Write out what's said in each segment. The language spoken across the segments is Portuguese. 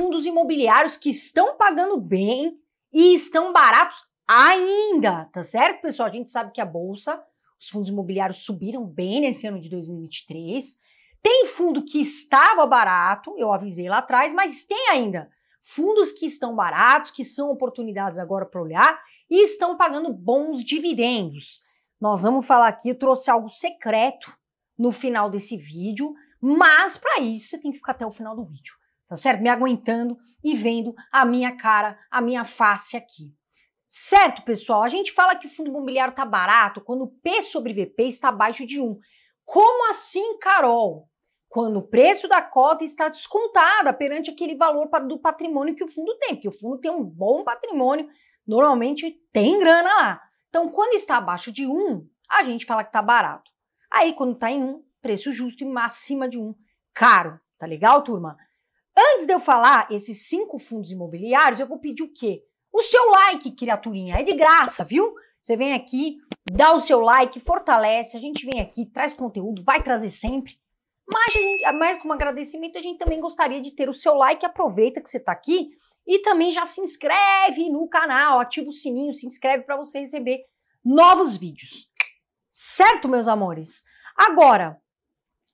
fundos imobiliários que estão pagando bem e estão baratos ainda, tá certo, pessoal? A gente sabe que a bolsa, os fundos imobiliários subiram bem nesse ano de 2023. Tem fundo que estava barato, eu avisei lá atrás, mas tem ainda fundos que estão baratos, que são oportunidades agora para olhar e estão pagando bons dividendos. Nós vamos falar aqui, eu trouxe algo secreto no final desse vídeo, mas para isso você tem que ficar até o final do vídeo tá certo? Me aguentando e vendo a minha cara, a minha face aqui. Certo, pessoal? A gente fala que o fundo imobiliário tá barato quando o P sobre VP está abaixo de 1. Como assim, Carol? Quando o preço da cota está descontada perante aquele valor do patrimônio que o fundo tem, porque o fundo tem um bom patrimônio, normalmente tem grana lá. Então, quando está abaixo de 1, a gente fala que tá barato. Aí, quando tá em 1, preço justo e acima de 1, caro. Tá legal, turma? Antes de eu falar esses cinco fundos imobiliários, eu vou pedir o quê? O seu like, criaturinha. É de graça, viu? Você vem aqui, dá o seu like, fortalece. A gente vem aqui, traz conteúdo, vai trazer sempre. Mas, gente, mais como agradecimento, a gente também gostaria de ter o seu like. Aproveita que você está aqui e também já se inscreve no canal, ativa o sininho, se inscreve para você receber novos vídeos. Certo, meus amores? Agora,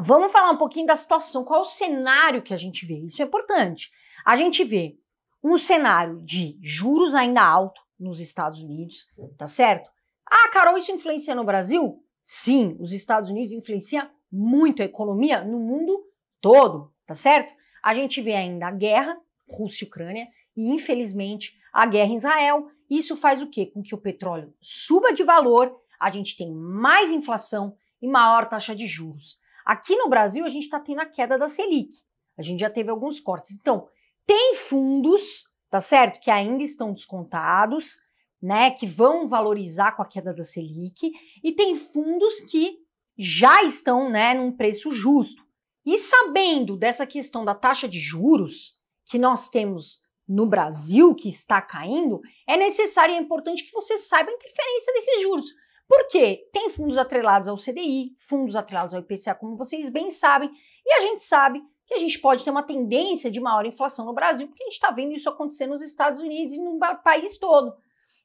Vamos falar um pouquinho da situação, qual é o cenário que a gente vê? Isso é importante. A gente vê um cenário de juros ainda alto nos Estados Unidos, tá certo? Ah, Carol, isso influencia no Brasil? Sim, os Estados Unidos influenciam muito a economia no mundo todo, tá certo? A gente vê ainda a guerra Rússia e Ucrânia e, infelizmente, a guerra em Israel. Isso faz o quê? Com que o petróleo suba de valor, a gente tem mais inflação e maior taxa de juros. Aqui no Brasil, a gente está tendo a queda da Selic. A gente já teve alguns cortes. Então, tem fundos, tá certo? Que ainda estão descontados, né? Que vão valorizar com a queda da Selic. E tem fundos que já estão, né? Num preço justo. E sabendo dessa questão da taxa de juros que nós temos no Brasil, que está caindo, é necessário e é importante que você saiba a interferência desses juros. Por Tem fundos atrelados ao CDI, fundos atrelados ao IPCA, como vocês bem sabem, e a gente sabe que a gente pode ter uma tendência de maior inflação no Brasil, porque a gente está vendo isso acontecer nos Estados Unidos e no país todo.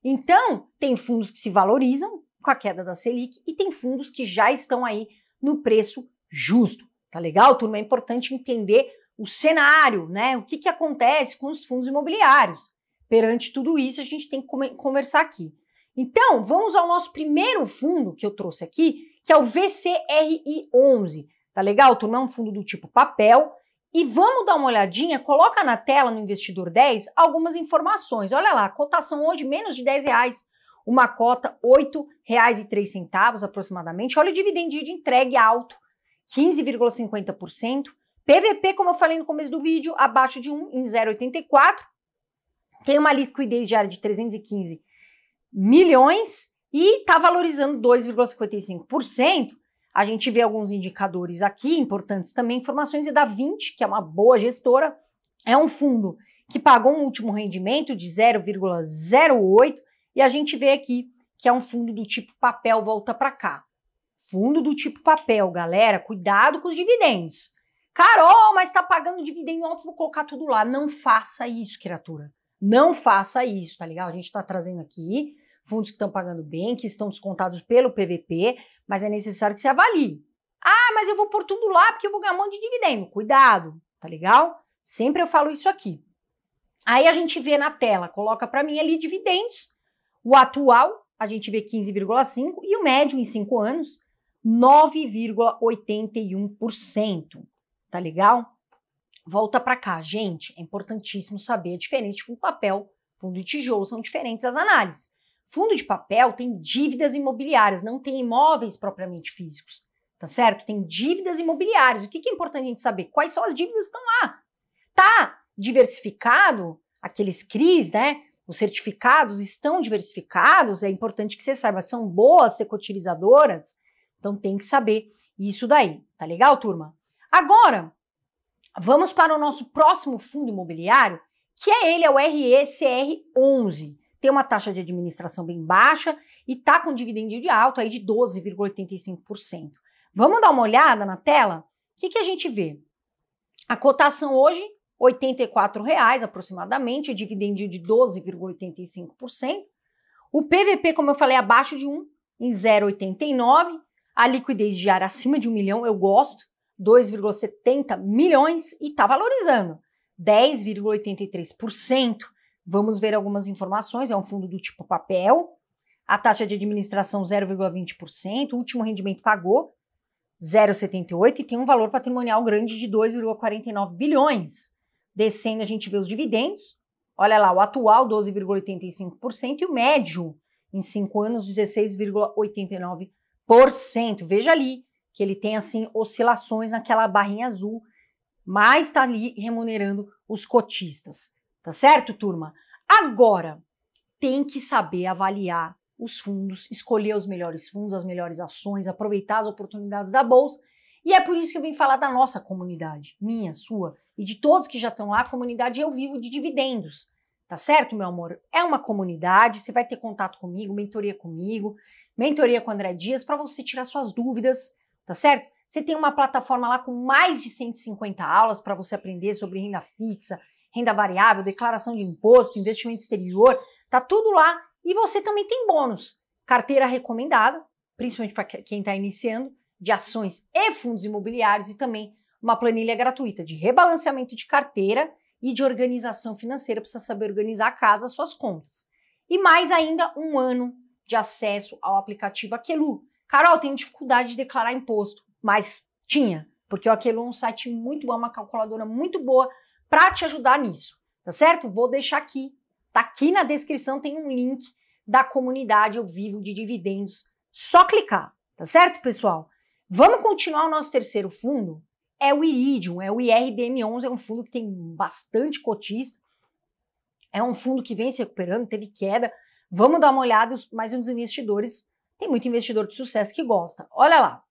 Então, tem fundos que se valorizam com a queda da Selic e tem fundos que já estão aí no preço justo. Tá legal, turma? É importante entender o cenário, né? O que, que acontece com os fundos imobiliários. Perante tudo isso, a gente tem que conversar aqui. Então, vamos ao nosso primeiro fundo que eu trouxe aqui, que é o VCRI11. Tá legal? Turma, é um fundo do tipo papel. E vamos dar uma olhadinha, coloca na tela no investidor 10 algumas informações. Olha lá, cotação hoje menos de 10 reais, uma cota R$ 8,03 aproximadamente. Olha o dividendo de entregue alto, 15,50%. PVP, como eu falei no começo do vídeo, abaixo de 1 em 0,84. Tem uma liquidez diária de 315 milhões e está valorizando 2,55%. A gente vê alguns indicadores aqui importantes também, informações, e da 20, que é uma boa gestora, é um fundo que pagou um último rendimento de 0,08 e a gente vê aqui que é um fundo do tipo papel volta para cá. Fundo do tipo papel, galera, cuidado com os dividendos. Carol, mas está pagando dividendo alto, vou colocar tudo lá. Não faça isso, criatura. Não faça isso, tá legal? A gente está trazendo aqui fundos que estão pagando bem, que estão descontados pelo PVP, mas é necessário que se avalie. Ah, mas eu vou pôr tudo lá porque eu vou ganhar um monte de dividendo. Cuidado, tá legal? Sempre eu falo isso aqui. Aí a gente vê na tela, coloca para mim ali dividendos, o atual, a gente vê 15,5 e o médio em 5 anos, 9,81%. Tá legal? Volta para cá, gente, é importantíssimo saber a diferença de fundo tipo, papel, fundo de tijolo, são diferentes as análises. Fundo de papel tem dívidas imobiliárias, não tem imóveis propriamente físicos, tá certo? Tem dívidas imobiliárias. O que, é importante a gente saber? Quais são as dívidas que estão lá? Tá diversificado? Aqueles CRIs, né? Os certificados estão diversificados, é importante que você saiba, são boas secotilizadoras? então tem que saber isso daí, tá legal, turma? Agora, vamos para o nosso próximo fundo imobiliário, que é ele, é o RECR11 tem uma taxa de administração bem baixa e está com dividendo de alto aí de 12,85%. Vamos dar uma olhada na tela? O que, que a gente vê? A cotação hoje, R$ 84,00 aproximadamente, dividendo de 12,85%. O PVP, como eu falei, abaixo de 1, em 0,89. A liquidez diária acima de 1 milhão, eu gosto, 2,70 milhões e está valorizando, 10,83%. Vamos ver algumas informações. É um fundo do tipo papel. A taxa de administração 0,20%. O último rendimento pagou 0,78 e tem um valor patrimonial grande de 2,49 bilhões. Descendo, a gente vê os dividendos. Olha lá, o atual 12,85% e o médio em 5 anos 16,89%. Veja ali que ele tem assim oscilações naquela barrinha azul, mas está ali remunerando os cotistas. Tá certo, turma? Agora, tem que saber avaliar os fundos, escolher os melhores fundos, as melhores ações, aproveitar as oportunidades da bolsa. E é por isso que eu vim falar da nossa comunidade, minha, sua e de todos que já estão lá. A comunidade Eu Vivo de Dividendos, tá certo, meu amor? É uma comunidade, você vai ter contato comigo, mentoria comigo, mentoria com o André Dias para você tirar suas dúvidas, tá certo? Você tem uma plataforma lá com mais de 150 aulas para você aprender sobre renda fixa, renda variável, declaração de imposto, investimento exterior, tá tudo lá. E você também tem bônus. Carteira recomendada, principalmente para quem está iniciando, de ações e fundos imobiliários e também uma planilha gratuita de rebalanceamento de carteira e de organização financeira, para saber organizar a casa, suas contas. E mais ainda, um ano de acesso ao aplicativo Aquelu. Carol, tem dificuldade de declarar imposto, mas tinha, porque o Aquelu é um site muito bom, uma calculadora muito boa para te ajudar nisso, tá certo? Vou deixar aqui, tá aqui na descrição tem um link da comunidade Eu Vivo de Dividendos, só clicar, tá certo, pessoal? Vamos continuar o nosso terceiro fundo? É o Iridium, é o IRDM11, é um fundo que tem bastante cotista, é um fundo que vem se recuperando, teve queda. Vamos dar uma olhada, mais uns investidores, tem muito investidor de sucesso que gosta. Olha lá,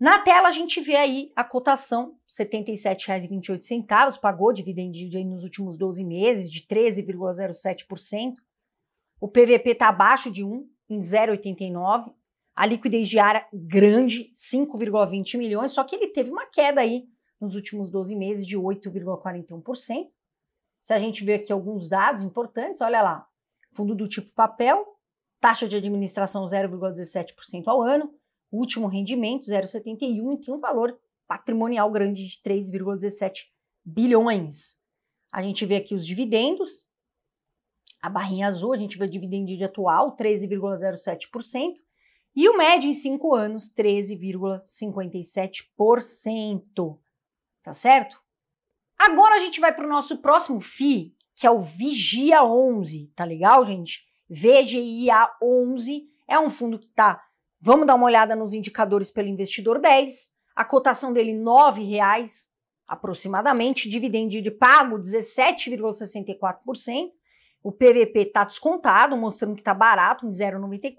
na tela a gente vê aí a cotação, R$ 77,28, pagou dividendo nos últimos 12 meses de 13,07%. O PVP está abaixo de 1, em 0,89. A liquidez diária grande, 5,20 milhões, só que ele teve uma queda aí nos últimos 12 meses de 8,41%. Se a gente vê aqui alguns dados importantes, olha lá. Fundo do tipo papel, taxa de administração 0,17% ao ano, o último rendimento, 0,71, e tem um valor patrimonial grande de 3,17 bilhões. A gente vê aqui os dividendos, a barrinha azul, a gente vê o dividendo de atual, 13,07%, e o médio em 5 anos, 13,57%. Tá certo? Agora a gente vai para o nosso próximo FI, que é o Vigia 11, tá legal, gente? VGIA 11 é um fundo que está Vamos dar uma olhada nos indicadores pelo investidor 10, a cotação dele R$ 9,00 aproximadamente, dividendo de pago 17,64%, o PVP está descontado, mostrando que está barato, em 0,94%,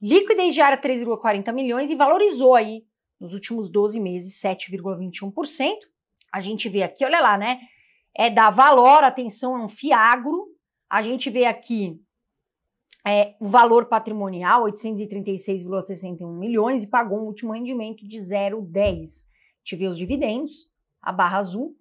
Liquidez diária 3,40 milhões e valorizou aí nos últimos 12 meses 7,21%. A gente vê aqui, olha lá, né? É da Valor, atenção, é um fiagro. A gente vê aqui é, o valor patrimonial, 836,61 milhões, e pagou um último rendimento de 0,10. Tive os dividendos, a barra azul,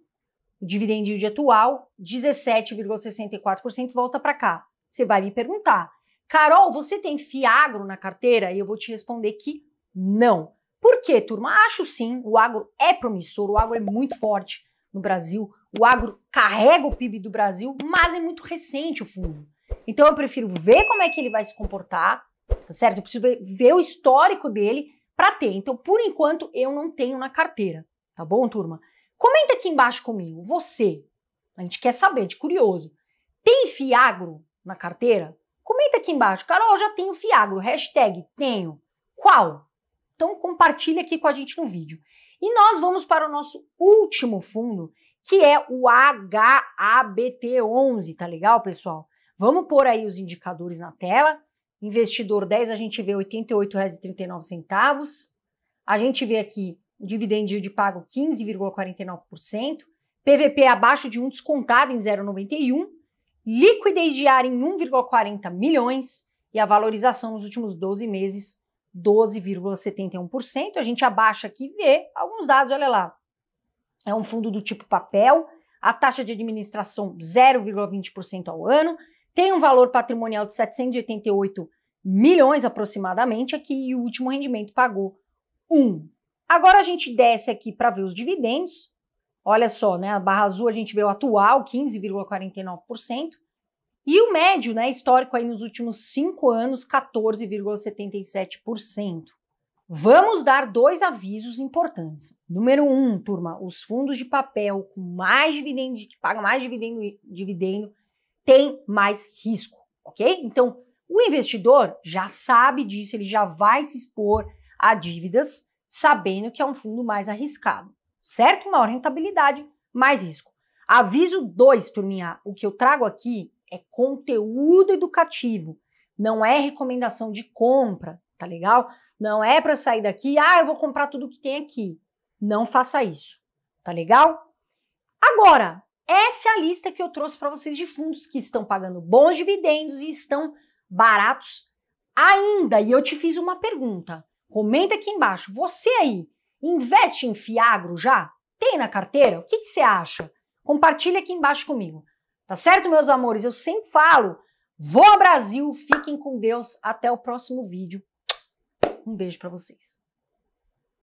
o dividendo de atual, 17,64%, volta para cá. Você vai me perguntar, Carol, você tem Fiagro na carteira? E eu vou te responder que não. Por quê, turma? Acho sim, o agro é promissor, o agro é muito forte no Brasil, o agro carrega o PIB do Brasil, mas é muito recente o fundo. Então eu prefiro ver como é que ele vai se comportar, tá certo? Eu preciso ver, ver o histórico dele para ter. Então, por enquanto, eu não tenho na carteira, tá bom, turma? Comenta aqui embaixo comigo, você, a gente quer saber, de curioso, tem Fiagro na carteira? Comenta aqui embaixo, Carol, já tenho Fiagro, hashtag tenho. Qual? Então compartilha aqui com a gente no vídeo. E nós vamos para o nosso último fundo, que é o HABT11, tá legal, pessoal? Vamos pôr aí os indicadores na tela. Investidor 10, a gente vê R$ 88,39. A gente vê aqui dividendo de pago 15,49%. PVP abaixo de 1 um descontado em 0,91. Liquidez diária em 1,40 milhões. E a valorização nos últimos 12 meses, 12,71%. A gente abaixa aqui e vê alguns dados, olha lá. É um fundo do tipo papel, a taxa de administração 0,20% ao ano, tem um valor patrimonial de 788 milhões aproximadamente aqui e o último rendimento pagou 1. Um. Agora a gente desce aqui para ver os dividendos. Olha só, né, a barra azul a gente vê o atual, 15,49%, e o médio, né, histórico aí nos últimos 5 anos, 14,77%. Vamos dar dois avisos importantes. Número um, turma, os fundos de papel com mais dividendo, que pagam mais dividendo, dividendo tem mais risco, ok? Então, o investidor já sabe disso, ele já vai se expor a dívidas, sabendo que é um fundo mais arriscado, certo? Maior rentabilidade, mais risco. Aviso 2, turminha: o que eu trago aqui é conteúdo educativo, não é recomendação de compra, tá legal? Não é para sair daqui, ah, eu vou comprar tudo que tem aqui. Não faça isso, tá legal? Agora, essa é a lista que eu trouxe para vocês de fundos que estão pagando bons dividendos e estão baratos ainda. E eu te fiz uma pergunta. Comenta aqui embaixo. Você aí investe em Fiagro já? Tem na carteira? O que, que você acha? Compartilha aqui embaixo comigo. Tá certo, meus amores? Eu sempre falo. Vou ao Brasil, fiquem com Deus. Até o próximo vídeo. Um beijo para vocês.